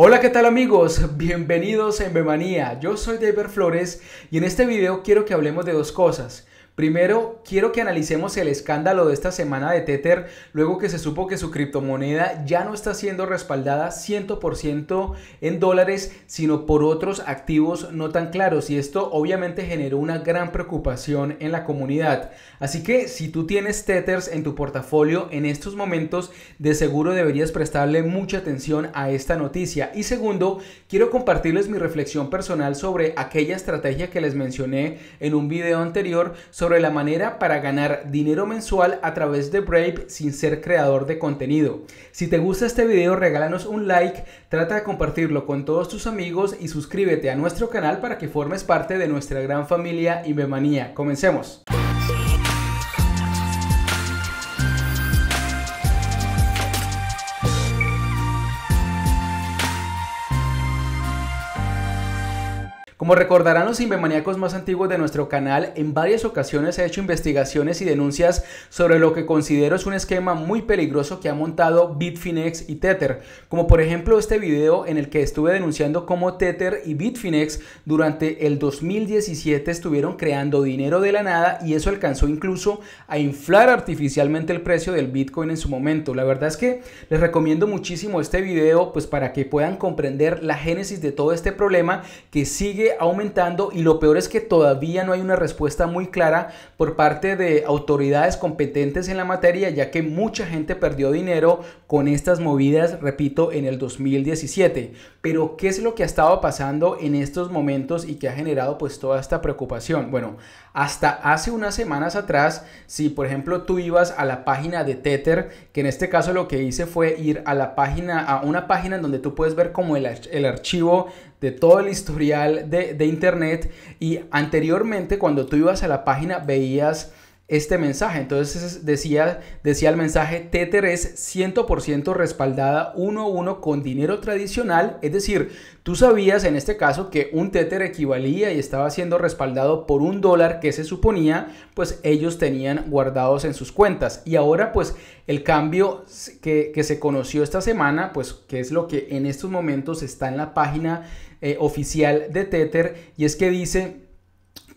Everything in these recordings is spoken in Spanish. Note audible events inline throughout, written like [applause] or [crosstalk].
Hola, ¿qué tal amigos? Bienvenidos en Bemanía, Yo soy David Flores y en este video quiero que hablemos de dos cosas. Primero, quiero que analicemos el escándalo de esta semana de Tether, luego que se supo que su criptomoneda ya no está siendo respaldada 100% en dólares, sino por otros activos no tan claros. Y esto obviamente generó una gran preocupación en la comunidad. Así que si tú tienes Tethers en tu portafolio en estos momentos, de seguro deberías prestarle mucha atención a esta noticia. Y segundo, quiero compartirles mi reflexión personal sobre aquella estrategia que les mencioné en un video anterior sobre sobre la manera para ganar dinero mensual a través de Brave sin ser creador de contenido. Si te gusta este video, regálanos un like, trata de compartirlo con todos tus amigos y suscríbete a nuestro canal para que formes parte de nuestra gran familia y memanía Comencemos. Como recordarán los cimbemaníacos más antiguos de nuestro canal, en varias ocasiones he hecho investigaciones y denuncias sobre lo que considero es un esquema muy peligroso que ha montado Bitfinex y Tether, como por ejemplo este video en el que estuve denunciando cómo Tether y Bitfinex durante el 2017 estuvieron creando dinero de la nada y eso alcanzó incluso a inflar artificialmente el precio del Bitcoin en su momento. La verdad es que les recomiendo muchísimo este video pues para que puedan comprender la génesis de todo este problema que sigue aumentando y lo peor es que todavía no hay una respuesta muy clara por parte de autoridades competentes en la materia, ya que mucha gente perdió dinero con estas movidas, repito, en el 2017. Pero, ¿qué es lo que ha estado pasando en estos momentos y que ha generado pues toda esta preocupación? Bueno, hasta hace unas semanas atrás, si por ejemplo tú ibas a la página de Tether, que en este caso lo que hice fue ir a la página, a una página en donde tú puedes ver como el archivo de todo el historial de, de internet y anteriormente cuando tú ibas a la página veías este mensaje. Entonces decía, decía el mensaje, Tether es 100% respaldada 1 uno con dinero tradicional. Es decir, tú sabías en este caso que un Tether equivalía y estaba siendo respaldado por un dólar que se suponía pues ellos tenían guardados en sus cuentas. Y ahora pues el cambio que, se conoció esta semana pues que es lo que en estos momentos está en la página eh, oficial de Tether y es que dice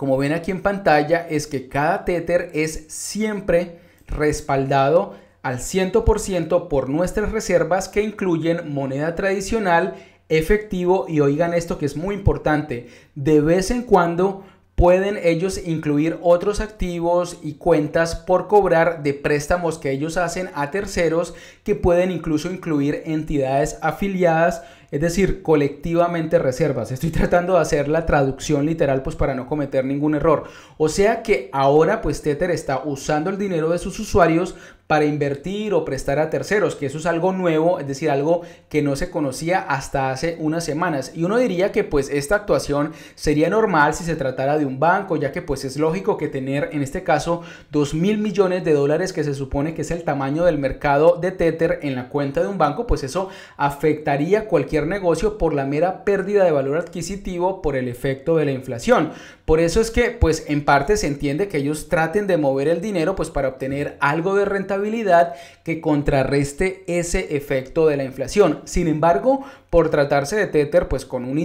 como ven aquí en pantalla es que cada Tether es siempre respaldado al 100% por nuestras reservas que incluyen moneda tradicional, efectivo y oigan esto que es muy importante, de vez en cuando pueden ellos incluir otros activos y cuentas por cobrar de préstamos que ellos hacen a terceros que pueden incluso incluir entidades afiliadas es decir, colectivamente reservas. Estoy [laughs] tratando de hacer la traducción literal pues para no cometer ningún error. O sea que ahora pues Tether está usando el dinero de sus usuarios para invertir o prestar a terceros, que eso es algo nuevo, es decir, algo que no se conocía hasta hace unas semanas. Y uno diría que pues esta actuación sería normal si se tratara de un banco, ya que pues es lógico que tener en este caso 2 mil millones de dólares, que se supone que es el tamaño del mercado de Tether en la cuenta de un banco, pues eso afectaría cualquier negocio por la mera pérdida de valor adquisitivo por el efecto de la inflación. Por eso es que, pues en parte se entiende que ellos traten de mover el dinero, pues para obtener algo de rentabilidad que contrarreste ese efecto de la inflación. Sin embargo, por tratarse de Tether, pues con un,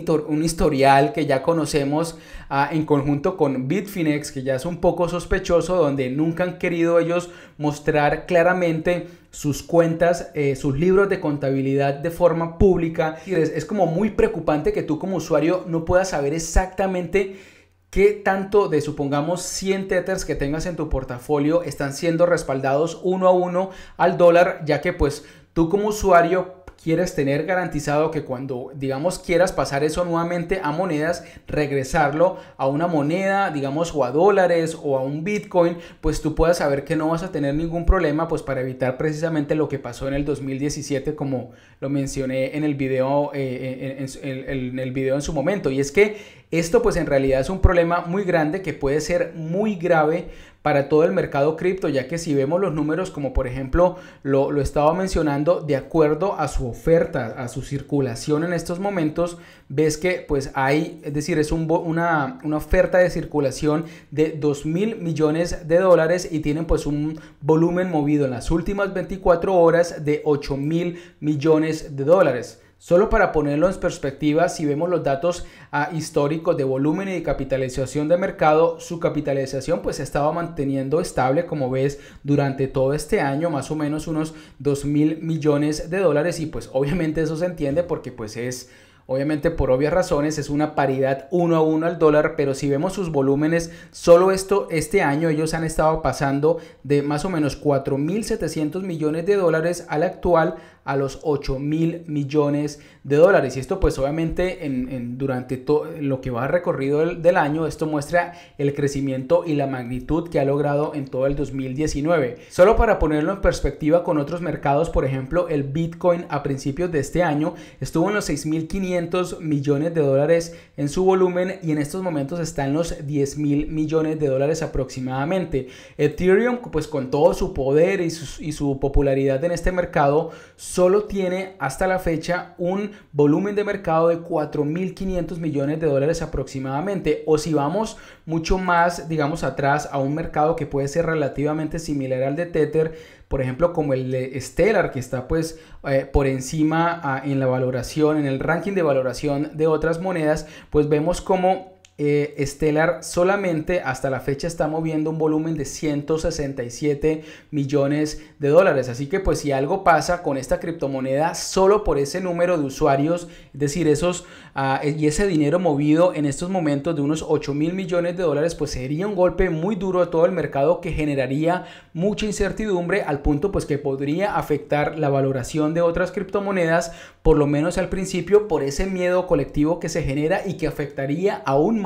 historial que ya conocemos ah, en conjunto con Bitfinex, que ya es un poco sospechoso, donde nunca han querido ellos mostrar claramente sus cuentas, eh, sus libros de contabilidad de forma pública. es como muy preocupante que tú como usuario no puedas saber exactamente ¿Qué tanto de, supongamos, 100 tethers que tengas en tu portafolio están siendo respaldados uno a uno al dólar? Ya que pues tú como usuario quieres tener garantizado que cuando, digamos, quieras pasar eso nuevamente a monedas, regresarlo a una moneda, digamos, o a dólares o a un Bitcoin, pues tú puedas saber que no vas a tener ningún problema, pues para evitar precisamente lo que pasó en el 2017, como lo mencioné en el video, eh, en, en el video en su momento. Y es que esto pues en realidad es un problema muy grande que puede ser muy grave para todo el mercado cripto, ya que si vemos los números, como por ejemplo lo, lo estaba mencionando, de acuerdo a su oferta, a su circulación en estos momentos, ves que pues hay, es decir, es una, una oferta de circulación de 2 mil millones de dólares y tienen pues un volumen movido en las últimas 24 horas de 8 mil millones de dólares. Solo para ponerlo en perspectiva, si vemos los datos ah, históricos de volumen y de capitalización de mercado, su capitalización pues se estaba manteniendo estable, como ves, durante todo este año, más o menos unos 2 mil millones de dólares. Y pues obviamente eso se entiende porque pues es Obviamente por obvias razones es una paridad uno a uno al dólar, pero si vemos sus volúmenes, solo esto este año ellos han estado pasando de más o menos mil 4.700 millones de dólares al actual a los 8 mil millones de dólares. Y esto pues obviamente en, en durante lo que va recorrido del, año, esto muestra el crecimiento y la magnitud que ha logrado en todo el 2019. Solo para ponerlo en perspectiva con otros mercados, por ejemplo, el Bitcoin a principios de este año estuvo en los 6.500 millones de dólares en su volumen y en estos momentos está en los 10 mil millones de dólares aproximadamente. Ethereum pues con todo su poder y su, y su popularidad en este mercado, solo tiene hasta la fecha un volumen de mercado de 4.500 millones de dólares aproximadamente. O si vamos mucho más, digamos, atrás a un mercado que puede ser relativamente similar al de Tether, por ejemplo, como el de Stellar, que está pues eh, por encima ah, en la valoración, en el ranking de valoración de otras monedas, pues vemos como eh, Stellar solamente hasta la fecha está moviendo un volumen de 167 millones de dólares. Así que pues si algo pasa con esta criptomoneda solo por ese número de usuarios, es decir, esos ah, y ese dinero movido en estos momentos de unos 8 mil millones de dólares, pues sería un golpe muy duro a todo el mercado que generaría mucha incertidumbre al punto pues que podría afectar la valoración de otras criptomonedas, por lo menos al principio, por ese miedo colectivo que se genera y que afectaría aún más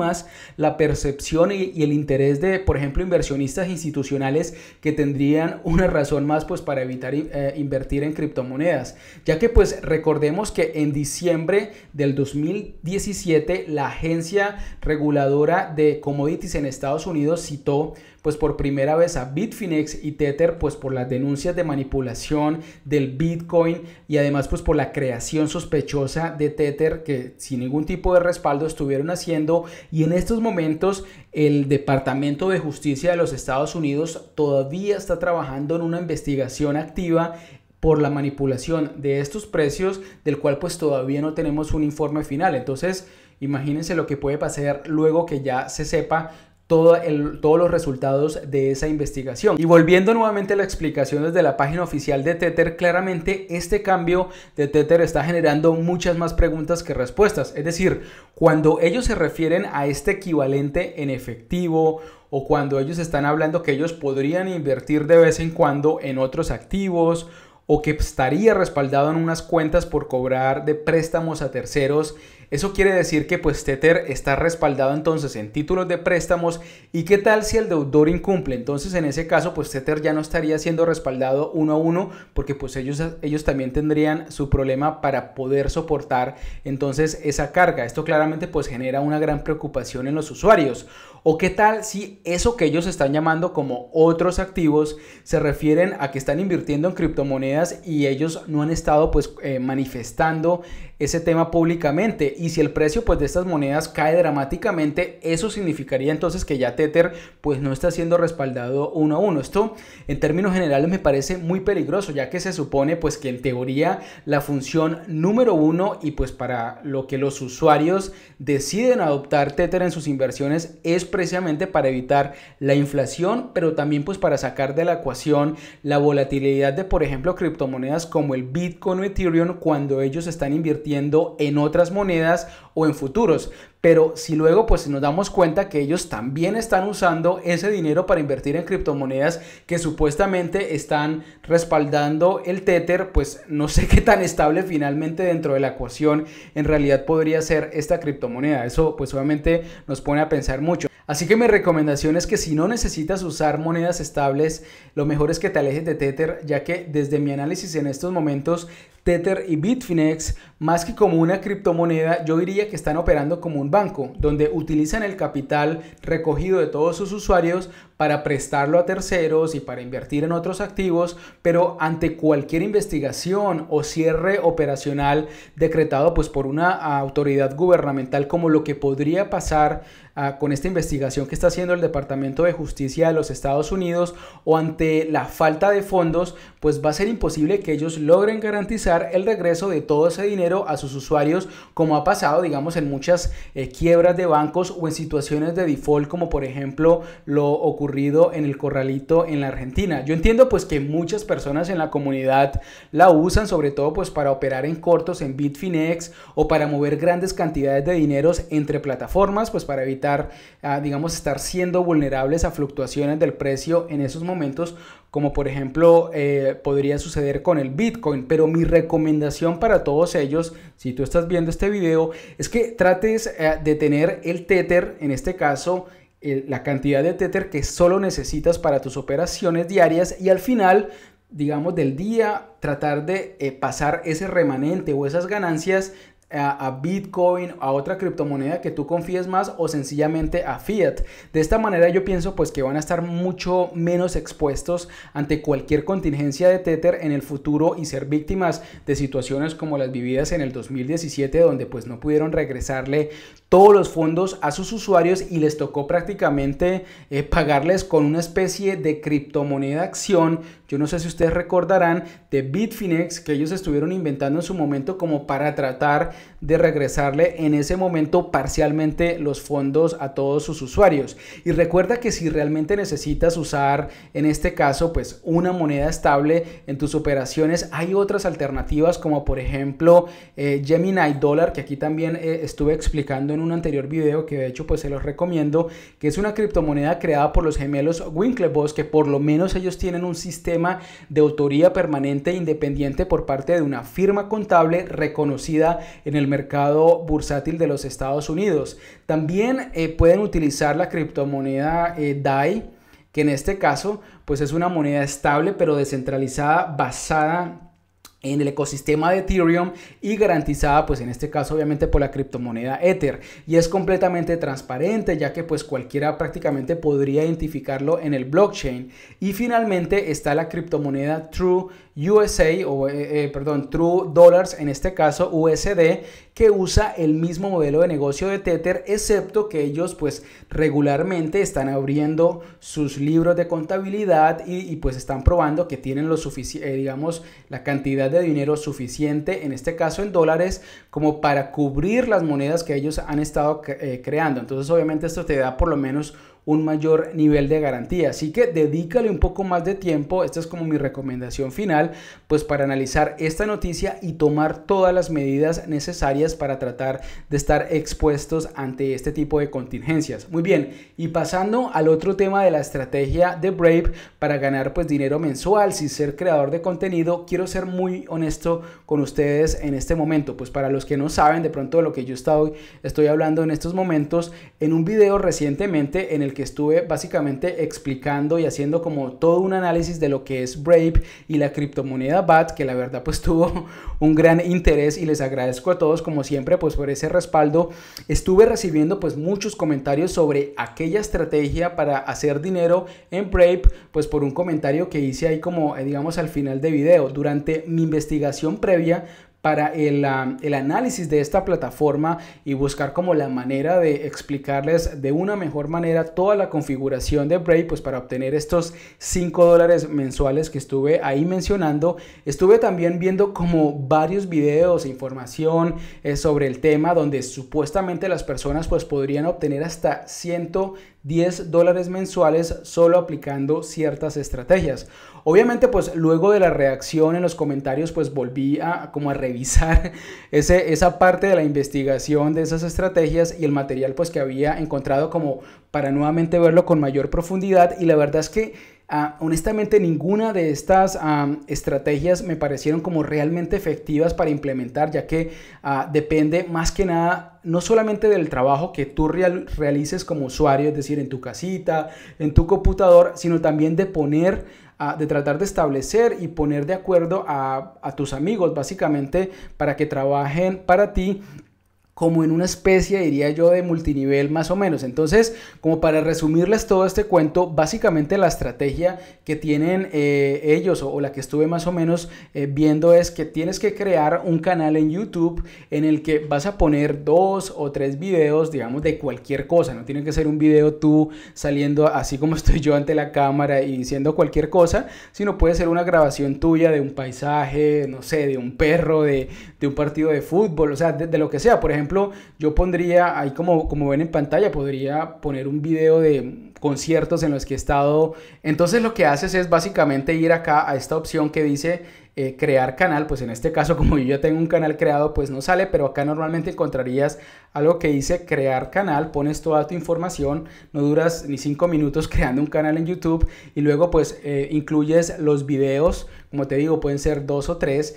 la percepción y, el interés de, por ejemplo, inversionistas institucionales que tendrían una razón más pues para evitar eh, invertir en criptomonedas, ya que pues recordemos que en diciembre del 2017 la agencia reguladora de commodities en Estados Unidos citó pues por primera vez a Bitfinex y Tether pues por las denuncias de manipulación del Bitcoin y además pues por la creación sospechosa de Tether que sin ningún tipo de respaldo estuvieron haciendo y en estos momentos el Departamento de Justicia de los Estados Unidos todavía está trabajando en una investigación activa por la manipulación de estos precios, del cual pues todavía no tenemos un informe final. Entonces, imagínense lo que puede pasar luego que ya se sepa todo todos los resultados de esa investigación. Y volviendo nuevamente a la explicación desde la página oficial de Tether, claramente este cambio de Tether está generando muchas más preguntas que respuestas. Es decir, cuando ellos se refieren a este equivalente en efectivo o cuando ellos están hablando que ellos podrían invertir de vez en cuando en otros activos o que estaría respaldado en unas cuentas por cobrar de préstamos a terceros eso quiere decir que pues Tether está respaldado entonces en títulos de préstamos y qué tal si el deudor incumple. Entonces en ese caso pues Tether ya no estaría siendo respaldado uno a uno porque pues ellos, ellos también tendrían su problema para poder soportar entonces esa carga. Esto claramente pues genera una gran preocupación en los usuarios. ¿O qué tal si eso que ellos están llamando como otros activos se refieren a que están invirtiendo en criptomonedas y ellos no han estado pues eh, manifestando ese tema públicamente. Y si el precio pues, de estas monedas cae dramáticamente, eso significaría entonces que ya Tether pues, no está siendo respaldado uno a uno. Esto en términos generales me parece muy peligroso, ya que se supone pues, que en teoría la función número uno y pues para lo que los usuarios deciden adoptar Tether en sus inversiones es precisamente para evitar la inflación, pero también pues para sacar de la ecuación la volatilidad de por ejemplo criptomonedas como el Bitcoin o Ethereum cuando ellos están invirtiendo en otras monedas o en futuros. Pero si luego pues nos damos cuenta que ellos también están usando ese dinero para invertir en criptomonedas que supuestamente están respaldando el Tether, pues no sé [laughs] qué tan estable finalmente dentro de la ecuación en realidad podría ser esta criptomoneda. Eso pues obviamente nos pone a pensar mucho. Así que mi recomendación es que si no necesitas usar monedas estables, lo mejor es que te alejes de Tether, ya que desde mi análisis en estos momentos Tether y Bitfinex, más que como una criptomoneda, yo diría que están operando como un banco, donde utilizan el capital recogido de todos sus usuarios para prestarlo a terceros y para invertir en otros activos, pero ante cualquier investigación o cierre operacional decretado pues por una autoridad gubernamental como lo que podría pasar Ah, con esta investigación que está haciendo el Departamento de Justicia de los Estados Unidos o ante la falta de fondos, pues va a ser imposible que ellos logren garantizar el regreso de todo ese dinero a sus usuarios, como ha pasado, digamos, en muchas eh, quiebras de bancos o en situaciones de default, como por ejemplo lo ocurrido en el Corralito en la Argentina. Yo entiendo pues que muchas personas en la comunidad la usan, sobre todo pues para operar en cortos en Bitfinex o para mover grandes cantidades de dineros entre plataformas, pues para evitar Ah, digamos, estar siendo vulnerables a fluctuaciones del precio en esos momentos, como por ejemplo eh, podría suceder con el Bitcoin. Pero mi recomendación para todos ellos, si tú estás viendo este video, es que trates eh, de tener el Tether, en este caso, la cantidad de Tether que solo necesitas para tus operaciones diarias y al final digamos, del día, tratar de eh, pasar ese remanente o esas ganancias a, Bitcoin, a otra criptomoneda que tú confíes más o sencillamente a fiat. De esta manera yo pienso pues que van a estar mucho menos expuestos ante cualquier contingencia de Tether en el futuro y ser víctimas de situaciones como las vividas en el 2017 donde pues no pudieron regresarle todos los fondos a sus usuarios y les tocó prácticamente eh, pagarles con una especie de criptomoneda acción. Yo no sé si ustedes recordarán de Bitfinex que ellos estuvieron inventando en su momento como para tratar de regresarle en ese momento parcialmente los fondos a todos sus usuarios. Y recuerda que si realmente necesitas usar en este caso pues una moneda estable en tus operaciones, hay otras alternativas como por ejemplo eh, Gemini Dollar que aquí también eh, estuve explicando en un anterior video que de hecho pues se los recomiendo, que es una criptomoneda creada por los gemelos Winklevoss, que por lo menos ellos tienen un sistema de autoría permanente e independiente por parte de una firma contable reconocida en el mercado bursátil de los Estados Unidos. También eh, pueden utilizar la criptomoneda eh, DAI, que en este caso pues es una moneda estable pero descentralizada basada en el ecosistema de Ethereum y garantizada pues en este caso obviamente por la criptomoneda Ether y es completamente transparente ya que pues cualquiera prácticamente podría identificarlo en el blockchain y finalmente está la criptomoneda True USA, o eh, eh, perdón, True Dollars, en este caso USD, que usa el mismo modelo de negocio de Tether, excepto que ellos pues regularmente están abriendo sus libros de contabilidad y, pues están probando que tienen lo suficiente, eh, digamos, la cantidad de dinero suficiente, en este caso en dólares, como para cubrir las monedas que ellos han estado creando. Entonces obviamente esto te da por lo menos un mayor nivel de garantía. Así que dedícale un poco más de tiempo. Esta es como mi recomendación final, pues para analizar esta noticia y tomar todas las medidas necesarias para tratar de estar expuestos ante este tipo de contingencias. Muy bien, y pasando al otro tema de la estrategia de Brave para ganar pues dinero mensual sin ser creador de contenido, quiero ser muy honesto con ustedes en este momento. Pues para los que no saben de pronto lo que yo estoy, estoy hablando en estos momentos, en un video recientemente en el que estuve básicamente explicando y haciendo como todo un análisis de lo que es Brave y la criptomoneda BAT, que la verdad pues [laughs] tuvo un gran interés y les agradezco a todos como siempre pues por ese respaldo. Estuve recibiendo pues muchos comentarios sobre aquella estrategia para hacer dinero en Brave, pues por un comentario que hice ahí como eh, digamos al final de video. Durante mi investigación previa para ah, el, análisis de esta plataforma y buscar como la manera de explicarles de una mejor manera toda la configuración de Brave, pues para obtener estos 5 dólares mensuales que estuve ahí mencionando. Estuve también viendo como varios videos e información eh, sobre el tema donde supuestamente las personas pues podrían obtener hasta 110 dólares mensuales solo aplicando ciertas estrategias. Obviamente, pues luego de la reacción en los comentarios, pues volví a como a revisar [laughs] ese, esa parte de la investigación de esas estrategias y el material pues que había encontrado como para nuevamente verlo con mayor profundidad y la verdad es que ah, honestamente ninguna de estas ah, estrategias me parecieron como realmente efectivas para implementar ya que ah, depende más que nada no solamente del trabajo que tú realices como usuario, es decir, en tu casita, en tu computador, sino también de poner de tratar de establecer y poner de acuerdo a, a tus amigos, básicamente, para que trabajen para ti como en una especie, diría yo, de multinivel más o menos. Entonces, como para resumirles todo este cuento, básicamente la estrategia que tienen eh, ellos o, la que estuve más o menos eh, viendo es que tienes que crear un canal en YouTube en el que vas a poner dos o tres videos, digamos, de cualquier cosa. No tiene que ser un video tú saliendo así como [laughs] estoy yo ante la cámara y diciendo cualquier cosa, sino puede ser una grabación tuya de un paisaje, no sé, de un perro, de, un partido de fútbol, o sea, de lo que sea. Por ejemplo, yo pondría, ahí como, como ven en pantalla, podría poner un video de conciertos en los que he estado. Entonces lo que haces es básicamente ir acá a esta opción que dice eh, crear canal, pues en este caso [laughs] como yo ya tengo un canal creado pues no sale, pero acá normalmente encontrarías algo que dice crear canal, pones toda tu información, no duras ni cinco minutos [laughs] creando un canal en YouTube y luego pues eh, incluyes los videos, como te digo pueden ser dos o tres,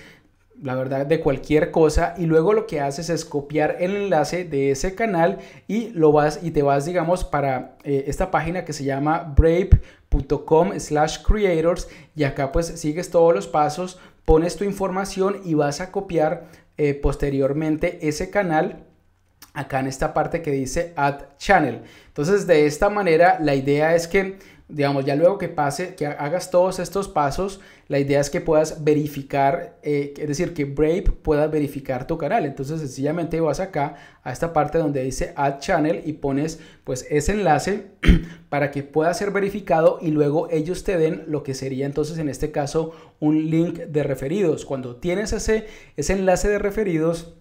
la verdad de cualquier cosa y luego lo que haces es copiar el enlace de ese canal y lo vas y te vas digamos para eh, esta página que se llama brave.com slash creators y acá pues sigues todos los pasos pones tu información y vas a copiar eh, posteriormente ese canal acá en esta parte que dice add channel entonces de esta manera la idea es que Digamos, ya luego que pase, que hagas todos estos pasos, la idea es que puedas verificar, eh, es decir, que Brave pueda verificar tu canal. Entonces, sencillamente vas acá a esta parte donde dice Add Channel y pones pues ese enlace [clears throat] para que pueda ser verificado y luego ellos te den lo que sería entonces en este caso un link de referidos. Cuando tienes ese, ese enlace de referidos,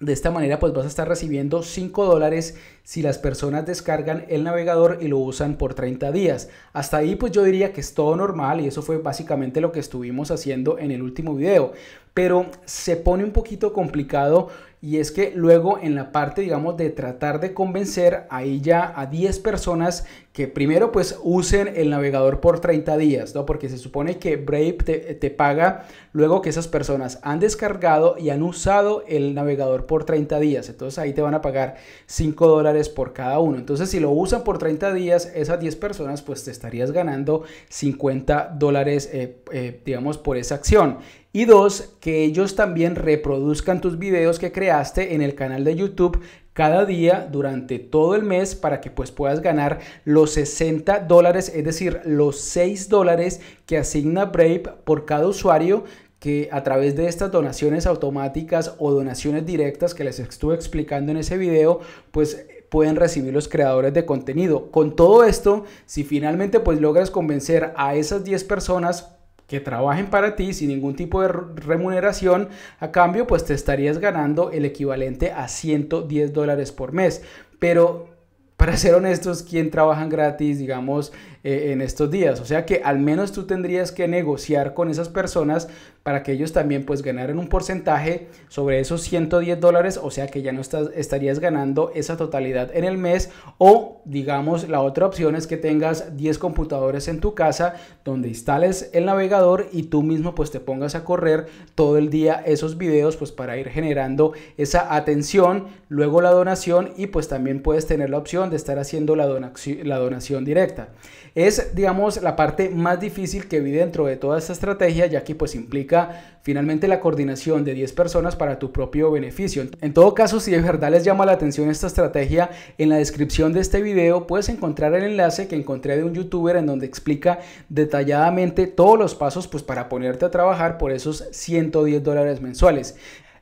de esta manera pues vas a estar recibiendo 5 dólares si las personas descargan el navegador y lo usan por 30 días. Hasta ahí pues yo diría que es todo normal y eso fue básicamente lo que estuvimos haciendo en el último video. Pero se pone un poquito complicado y es que luego en la parte, digamos, de tratar de convencer ahí ya a 10 personas que primero pues usen el navegador por 30 días, ¿no? Porque se supone que Brave te, paga luego que esas personas han descargado y han usado el navegador por 30 días. Entonces ahí te van a pagar 5 dólares por cada uno. Entonces si lo usan por 30 días, esas 10 personas pues te estarías ganando 50 dólares, eh, eh, digamos, por esa acción. Y dos, que ellos también reproduzcan tus videos que creaste en el canal de YouTube cada día durante todo el mes para que pues puedas ganar los 60 dólares, es decir, los 6 dólares que asigna Brave por cada usuario que a través de estas donaciones automáticas o donaciones directas que les estuve explicando en ese video, pues pueden recibir los creadores de contenido. Con todo esto, si finalmente pues logras convencer a esas 10 personas que trabajen para ti sin ningún tipo de remuneración, a cambio pues te estarías ganando el equivalente a 110 dólares por mes. Pero para ser honestos, quien trabajan gratis, digamos, eh, en estos días. O sea que al menos tú tendrías que negociar con esas personas para que ellos también pues ganaran un porcentaje sobre esos 110 dólares, o sea que ya no estás, estarías ganando esa totalidad en el mes o digamos la otra opción es que tengas 10 computadores en tu casa donde instales el navegador y tú mismo pues te pongas a correr todo el día esos videos pues para ir generando esa atención, luego la donación y pues también puedes tener la opción de estar haciendo la donación directa es, digamos, la parte más difícil que vi dentro de toda esta estrategia, ya que pues implica finalmente la coordinación de 10 personas para tu propio beneficio. En todo caso, si de verdad les llama la atención esta estrategia, en la descripción de este video puedes encontrar el enlace que encontré de un youtuber en donde explica detalladamente todos los pasos pues para ponerte a trabajar por esos 110 dólares mensuales.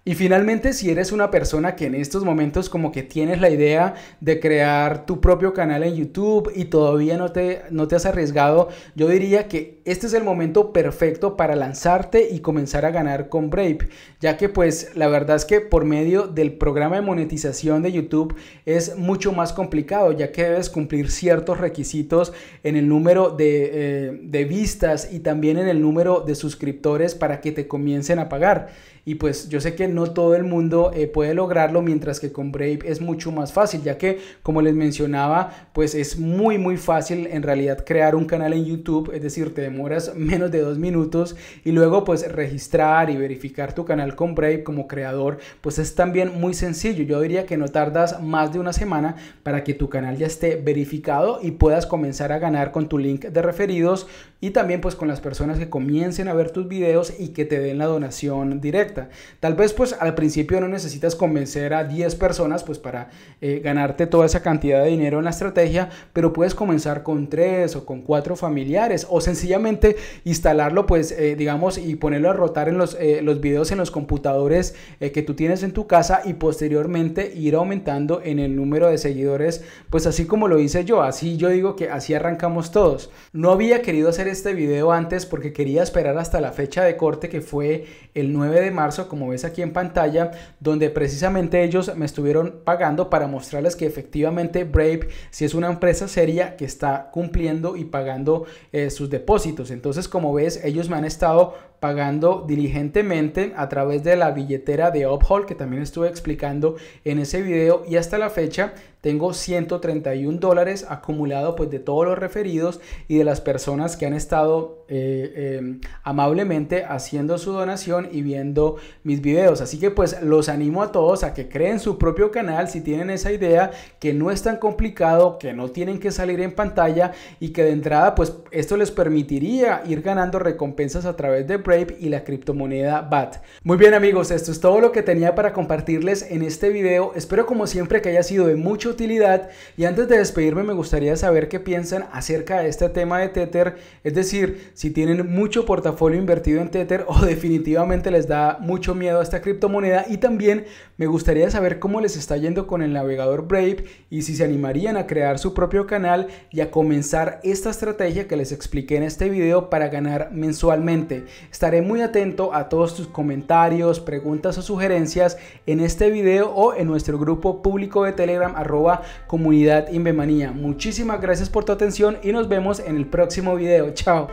Y finalmente, si eres una persona que en estos momentos como que tienes la idea de crear tu propio canal en YouTube y todavía no te, no te has arriesgado, yo diría que este es el momento perfecto para lanzarte y comenzar a ganar con Brave, ya que pues la verdad es que por medio del programa de monetización de YouTube es mucho más complicado, ya que debes cumplir ciertos requisitos en el número de, eh, de vistas y también en el número de suscriptores para que te comiencen a pagar. Y pues yo sé que no todo el mundo eh, puede lograrlo, mientras que con Brave es mucho más fácil, ya que como les mencionaba, pues es muy muy fácil en realidad crear un canal en YouTube, es decir, te demoras [laughs] menos de dos minutos y luego pues registrar y verificar tu canal con Brave como creador, pues es también muy sencillo. Yo diría que no tardas más de una semana para que tu canal ya esté verificado y puedas comenzar a ganar con tu link de referidos y también pues con las personas que comiencen a ver tus videos y que te den la donación directa. Tal vez pues al principio no necesitas convencer a 10 personas pues para eh, ganarte toda esa cantidad de dinero en la estrategia, pero puedes comenzar con 3 o con 4 familiares o sencillamente instalarlo pues eh, digamos y ponerlo a rotar en los, eh, los videos en los computadores que tú tienes en tu casa y posteriormente ir aumentando en el número de seguidores pues así como lo hice yo, así yo digo que así arrancamos todos. No había querido hacer este video antes porque quería esperar hasta la fecha de corte que fue el 9 de marzo como ves aquí en pantalla, donde precisamente ellos me estuvieron pagando para mostrarles que efectivamente Brave si es una empresa seria que está cumpliendo y pagando eh, sus depósitos. Entonces, como ves, ellos me han estado pagando diligentemente a través de la billetera de Uphold que también estuve explicando en ese video y hasta la fecha tengo 131 dólares acumulado pues de todos los referidos y de las personas que han estado eh, eh, amablemente haciendo su donación y viendo mis videos así que pues los animo a todos a que creen su propio canal si tienen esa idea que no es tan complicado que no tienen que salir en pantalla y que de entrada pues esto les permitiría ir ganando recompensas a través de Brave y la criptomoneda BAT. Muy bien amigos, esto es todo lo que tenía para compartirles en este video. Espero como siempre que haya sido de mucha utilidad y antes de despedirme me gustaría saber qué piensan acerca de este tema de Tether, es decir, si tienen mucho portafolio invertido en Tether o [laughs] definitivamente les da mucho miedo a esta criptomoneda y también me gustaría saber cómo les está yendo con el navegador Brave y si se animarían a crear su propio canal y a comenzar esta estrategia que les expliqué en este video para ganar mensualmente. Estaré muy atento a todos tus comentarios, preguntas o sugerencias en este video o en nuestro grupo público de Telegram arroba comunidad Invemanía. Muchísimas gracias por tu atención y nos vemos en el próximo video. Chao.